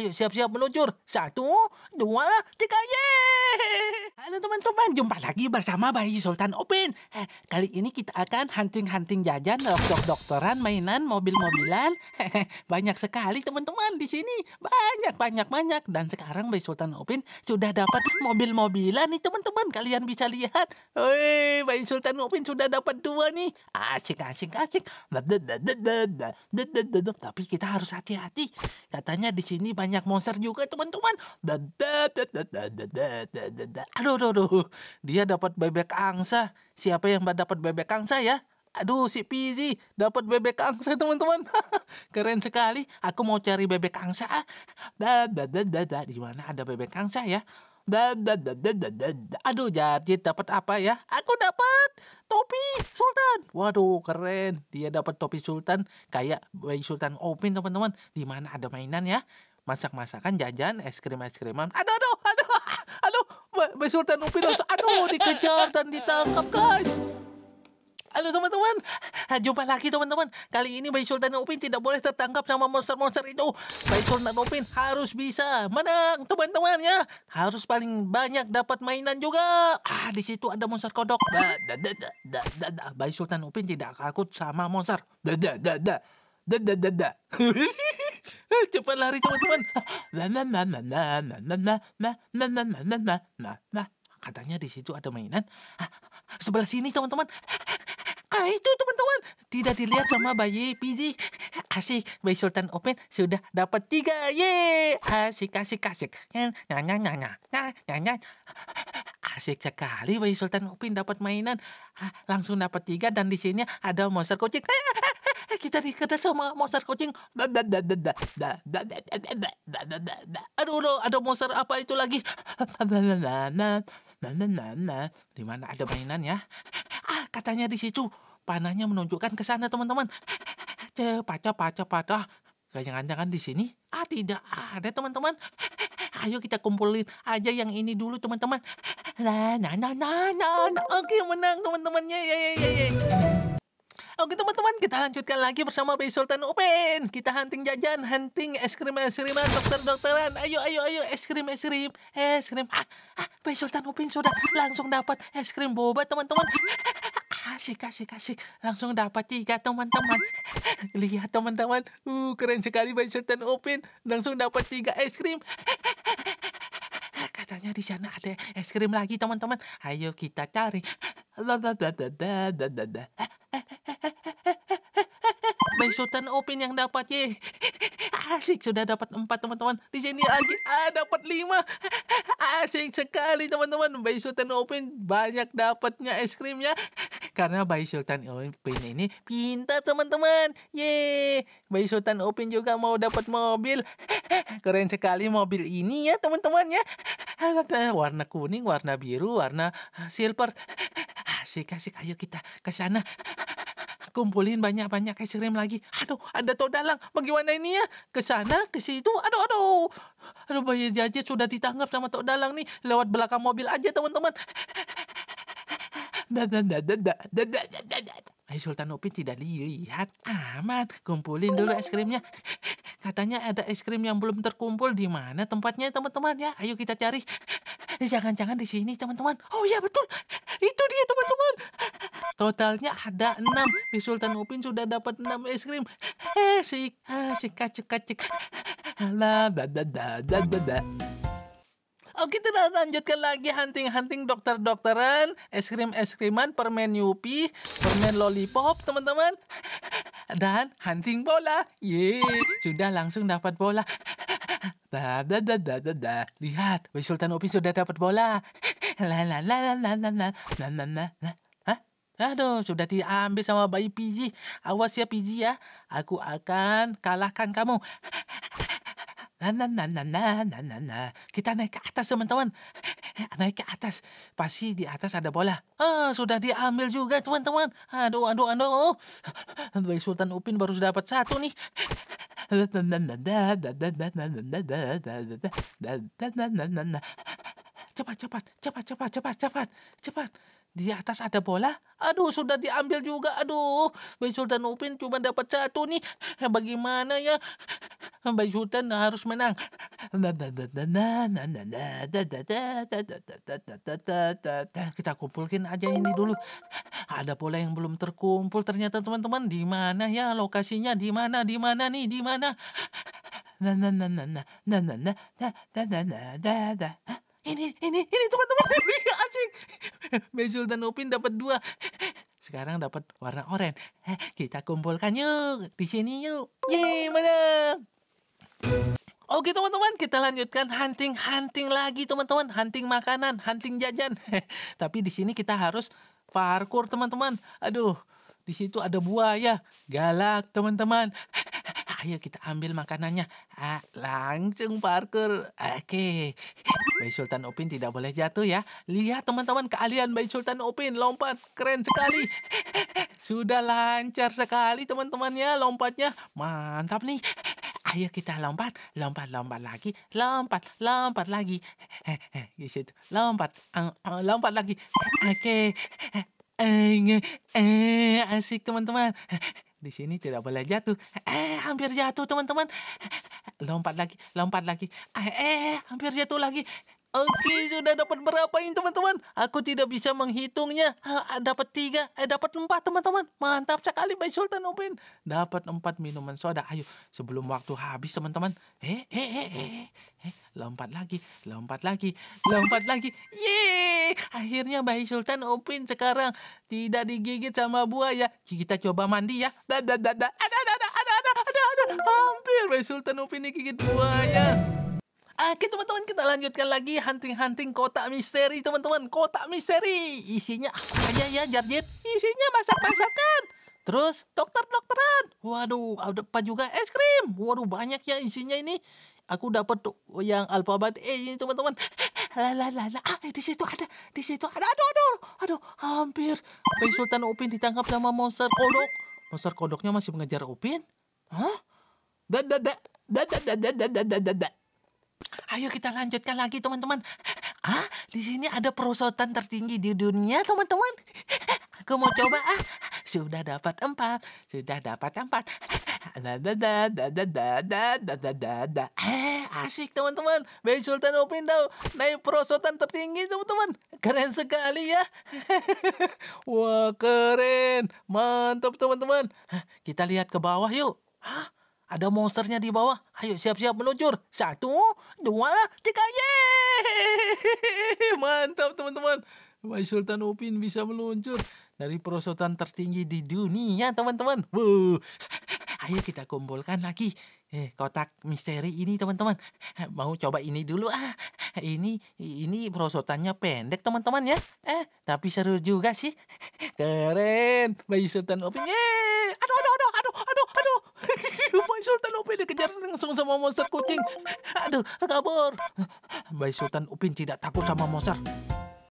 Ayo siap-siap meluncur. Satu, dua, tiga, yeay! Halo teman-teman, jumpa lagi bersama Bayi Sultan Open. kali ini kita akan hunting-hunting jajan, dok-dok-dokteran, mainan, mobil-mobilan. banyak sekali teman-teman di sini. Banyak, banyak, banyak. Dan sekarang Bayi Sultan Open sudah dapat mobil-mobilan nih teman-teman. Kalian bisa lihat. Hei, Bayi Sultan Open sudah dapat dua nih. Asik, asik, asik. Tapi kita harus hati-hati. Katanya di sini banyak monster juga teman-teman. Aduh, Aduh, aduh, aduh. Dia dapat bebek angsa. Siapa yang dapat bebek angsa ya? Aduh, si Pizi dapat bebek angsa, teman-teman. Keren sekali. Aku mau cari bebek angsa. Ah. Di mana ada bebek angsa ya? Aduh, jadi dapat apa ya? Aku dapat topi sultan. Waduh, keren. Dia dapat topi sultan kayak bayi sultan Opin, teman-teman. Di mana ada mainan ya? Masak-masakan, jajan, es krim-es kriman. Aduh, aduh, Besur dan Upin langsung aduh dikejar dan ditangkap guys. Halo teman-teman, jumpa lagi teman-teman. Kali ini Bayi Sultan Upin tidak boleh tertangkap sama monster-monster itu. Bayi Sultan Upin harus bisa menang teman-teman ya. Harus paling banyak dapat mainan juga. Ah, di situ ada monster kodok. Da, da, da, da, da, da, da. Bayi Sultan Upin tidak takut sama monster. Da, da, da, da. Da, da, da, da. Cepat lari teman-teman. Katanya di situ ada mainan. Sebelah sini teman-teman. Ah, itu teman-teman. Tidak dilihat sama bayi biji. Asik, bayi Sultan Open sudah dapat tiga. Ye, asik, asik, asik. Nanya, nanya, nanya, Asik sekali bayi Sultan Open dapat mainan. Langsung dapat tiga dan di sini ada monster kucing kita dikata sama monster kucing. Aduh, aduh, ada monster apa itu lagi? Di mana ada mainan ya? Ah, katanya di situ. Panahnya menunjukkan ke sana, teman-teman. Cepat, cepat, cepat. ah Jangan-jangan di sini? Ah, tidak ada, teman-teman. Ayo kita kumpulin aja yang ini dulu, teman-teman. Nah, nah, nah, nah, nah. Oke, menang teman-temannya. Ya, ya, ya, ya. Oke gitu, teman-teman, kita lanjutkan lagi bersama Bay Sultan Open Kita hunting jajan, hunting es krim, es krim, dokter-dokteran. Ayo, ayo, ayo, es krim, es krim, es krim. Ah, ah, Bay Sultan Open sudah langsung dapat es krim boba teman-teman. kasih ah, kasih kasih Langsung dapat tiga teman-teman. Lihat teman-teman. Uh, keren sekali Bay Sultan Open Langsung dapat tiga es krim katanya di sana ada es krim lagi teman-teman. Ayo kita cari main Sultan Open yang dapat ye. Asik sudah dapat empat teman-teman. Di sini lagi ah dapat lima. Asik sekali teman-teman. Bayi Sultan Open banyak dapatnya es krimnya. Karena Bayi Sultan Open ini pintar teman-teman. Ye, Bayi Sultan Open juga mau dapat mobil. Keren sekali mobil ini ya teman-teman ya. Warna kuning, warna biru, warna silver. Asik, asik. Ayo kita ke sana kumpulin banyak-banyak es krim lagi. Aduh, ada tau dalang. Bagaimana ini ya? Ke sana, ke situ. Aduh, aduh. Aduh, bayi jajet sudah ditangkap sama tau dalang nih. Lewat belakang mobil aja, teman-teman. Hai Sultan Upin tidak lihat. Aman, kumpulin dulu es krimnya. Katanya ada es krim yang belum terkumpul di mana tempatnya teman-teman ya. Ayo kita cari. Jangan-jangan di sini teman-teman. Oh ya betul. Itu dia teman-teman. Totalnya ada enam. Miss Sultan Upin sudah dapat enam es krim. Asik, asik, kacik, kacik. Oke, kita lanjutkan lagi hunting-hunting dokter-dokteran, es krim-es kriman, permen Yupi, permen lollipop, teman-teman. Dan hunting bola. Yeay, sudah langsung dapat bola. Da, da, da, da, da, da. Lihat, Sultan Upin sudah dapat bola. La, la, la, la, la, la, la, la, la, la. Aduh, sudah diambil sama bayi Piji. Awas ya Piji ya. Aku akan kalahkan kamu. Nah, nah, nah, nah, nah, nah, nah, nah. Kita naik ke atas, teman-teman. Naik ke atas. Pasti di atas ada bola. Ah, sudah diambil juga, teman-teman. Aduh, aduh, aduh. Bayi Sultan Upin baru dapat satu nih. Cepat, cepat, cepat, cepat, cepat, cepat, cepat. Di atas ada bola? Aduh, sudah diambil juga. Aduh, Bayi Sultan Upin cuma dapat satu nih. Bagaimana ya? Bayi Sultan harus menang. Kita kumpulin aja ini dulu. Ada bola yang belum terkumpul. Ternyata teman-teman di mana ya lokasinya? Di mana? Di mana nih? Di mana? Nah, nah, nah, nah, nah, nah, nah, nah, nah, nah, nah, nah, nah, ini ini ini teman-teman ini asik Bezul dan Upin dapat dua sekarang dapat warna oranye eh, kita kumpulkan yuk di sini yuk ye menang Oke teman-teman, kita lanjutkan hunting-hunting lagi teman-teman. Hunting makanan, hunting jajan. Tapi di sini kita harus parkur teman-teman. Aduh, di situ ada buaya. Galak teman-teman. Ayo kita ambil makanannya. Ah, langsung parkur. Oke. Bayi Sultan Upin tidak boleh jatuh ya. Lihat teman-teman keahlian Bayi Sultan Upin lompat. Keren sekali. Sudah lancar sekali teman-temannya lompatnya. Mantap nih. Ayo kita lompat, lompat, lompat lagi, lompat, lompat lagi. Di situ, lompat, lompat lagi. Oke. Asik teman-teman. Di sini tidak boleh jatuh. Eh, hampir jatuh teman-teman. Lompat lagi, lompat lagi. Eh, eh hampir jatuh lagi. Oke, sudah dapat berapa ini teman-teman? Aku tidak bisa menghitungnya. Eh, dapat tiga, eh, dapat empat teman-teman. Mantap sekali Bay Sultan Upin. Dapat empat minuman soda. Ayo, sebelum waktu habis teman-teman. Eh, eh, eh, eh, eh. eh lompat lagi, lompat lagi, lompat lagi. Ye! Akhirnya bayi Sultan Upin sekarang tidak digigit sama buaya. Kita coba mandi ya. Ada, ada, ada, ada, ada, ada, ada, ada. Hampir bayi Sultan Upin digigit buaya. Oke teman-teman kita lanjutkan lagi hunting-hunting kotak misteri teman-teman Kotak misteri Isinya apa aja ya Jarjit Isinya masak-masakan Terus dokter-dokteran Waduh ada apa juga es krim Waduh banyak ya isinya ini Aku dapat yang alfabet E eh, ini teman-teman. Lala lala. Ah, eh, di situ ada, di situ ada. Aduh, aduh, aduh, hampir. Bayi Sultan Upin ditangkap sama monster kodok. Monster kodoknya masih mengejar Upin. Hah? Da da da da da da da da da Ayo kita lanjutkan lagi teman-teman. Ah, di sini ada perosotan tertinggi di dunia teman-teman. Aku mau coba ah sudah dapat empat, sudah dapat empat. Eh, asik teman-teman. Bayi Sultan mau pindah naik perosotan tertinggi teman-teman. Keren sekali ya. Wah, keren. Mantap teman-teman. Kita lihat ke bawah yuk. Ada monsternya di bawah. Ayo siap-siap meluncur. Satu, dua, tiga. Yeay! Mantap teman-teman. Wahai Sultan Upin bisa meluncur dari perosotan tertinggi di dunia, teman-teman. Ayo kita kumpulkan lagi eh, kotak misteri ini, teman-teman. Mau coba ini dulu ah. Ini ini perosotannya pendek, teman-teman ya. Eh, tapi seru juga sih. Keren. Bayi Sultan Upin. Yeay. Aduh, aduh, aduh, aduh, aduh, aduh. Bayi Sultan Upin dikejar langsung sama monster kucing. Aduh, kabur. Bayi Sultan Upin tidak takut sama monster.